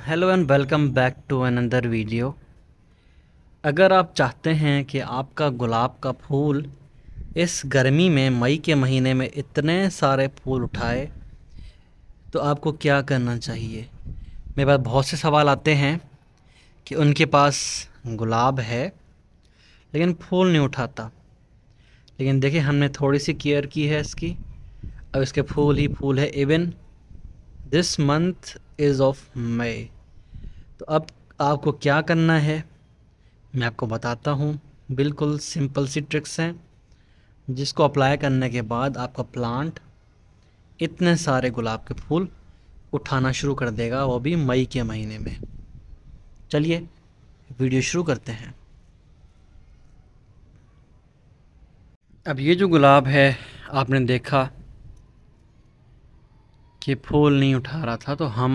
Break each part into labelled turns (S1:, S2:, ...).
S1: hello and welcome back to another video अगर आप चाहते हैं कि आपका गुलाब का फूल इस गर्मी में मई के महीने में इतने सारे फूल उठाए तो आपको क्या करना चाहिए मेरे पास बहुत से सवाल आते हैं कि उनके पास गुलाब है लेकिन फूल नहीं उठाता लेकिन देखिए हमने थोड़ी सी केयर की है इसकी अब इसके फूल ही फूल है even this month is of May तो अब आपको क्या करना है मैं आपको बताता हूँ बिल्कुल सिंपल सी ट्रिक्स हैं जिसको अप्लाई करने के बाद आपका प्लांट इतने सारे गुलाब के फूल उठाना शुरू कर देगा वो भी मई के महीने में चलिए वीडियो शुरू करते हैं अब ये जो गुलाब है आपने देखा कि फूल नहीं उठा रहा था तो हम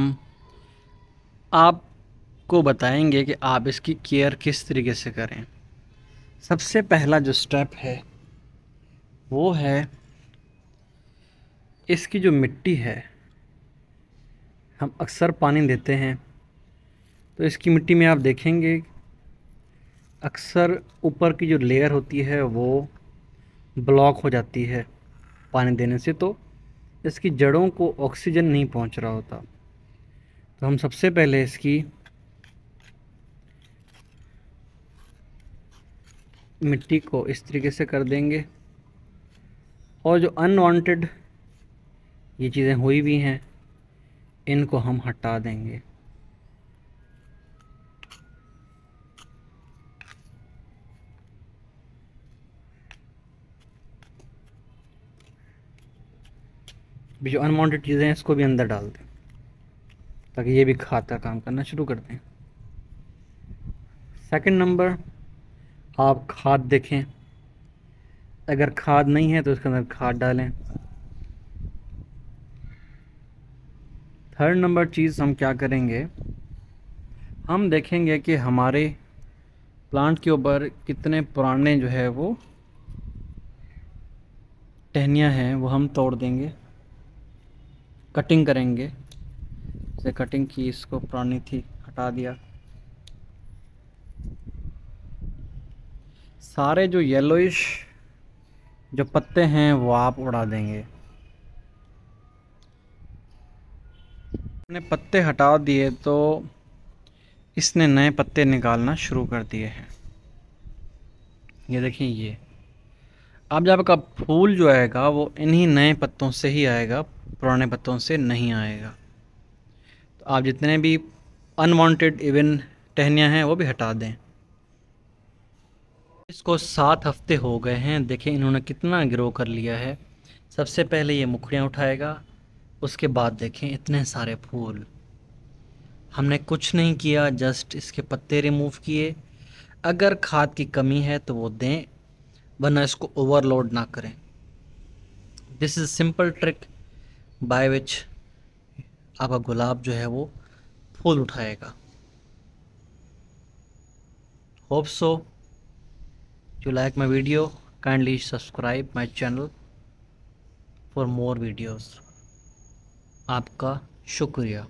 S1: आपको बताएंगे कि आप इसकी केयर किस तरीके से करें सबसे पहला जो स्टेप है वो है इसकी जो मिट्टी है हम अक्सर पानी देते हैं तो इसकी मिट्टी में आप देखेंगे अक्सर ऊपर की जो लेयर होती है वो ब्लॉक हो जाती है पानी देने से तो इसकी जड़ों को ऑक्सीजन नहीं पहुंच रहा होता तो हम सबसे पहले इसकी मिट्टी को इस तरीके से कर देंगे और जो अनवांटेड ये चीज़ें हुई भी हैं इनको हम हटा देंगे भी जो अनवांटेड चीज़ें हैं इसको भी अंदर डाल दें ताकि ये भी खाद का काम करना शुरू कर दें सेकंड नंबर आप खाद देखें अगर खाद नहीं है तो उसके अंदर खाद डालें थर्ड नंबर चीज़ हम क्या करेंगे हम देखेंगे कि हमारे प्लांट के ऊपर कितने पुराने जो है वो टहनियाँ हैं वो हम तोड़ देंगे कटिंग करेंगे से कटिंग की इसको पुरानी थी हटा दिया सारे जो येलोइश जो पत्ते हैं वो आप उड़ा देंगे अपने पत्ते हटा दिए तो इसने नए पत्ते निकालना शुरू कर दिए हैं ये देखिए ये अब आपका फूल जो आएगा वो इन्हीं नए पत्तों से ही आएगा पुराने पत्तों से नहीं आएगा तो आप जितने भी अनवांटेड इवन टहनियाँ हैं वो भी हटा दें इसको सात हफ्ते हो गए हैं देखें इन्होंने कितना ग्रो कर लिया है सबसे पहले ये मुखड़ियाँ उठाएगा उसके बाद देखें इतने सारे फूल हमने कुछ नहीं किया जस्ट इसके पत्ते रिमूव किए अगर खाद की कमी है तो वो दें वरना इसको ओवरलोड ना करें this is simple trick by which आपका गुलाब जो है वो फूल उठाएगा hope so you like my video kindly subscribe my channel for more videos आपका शुक्रिया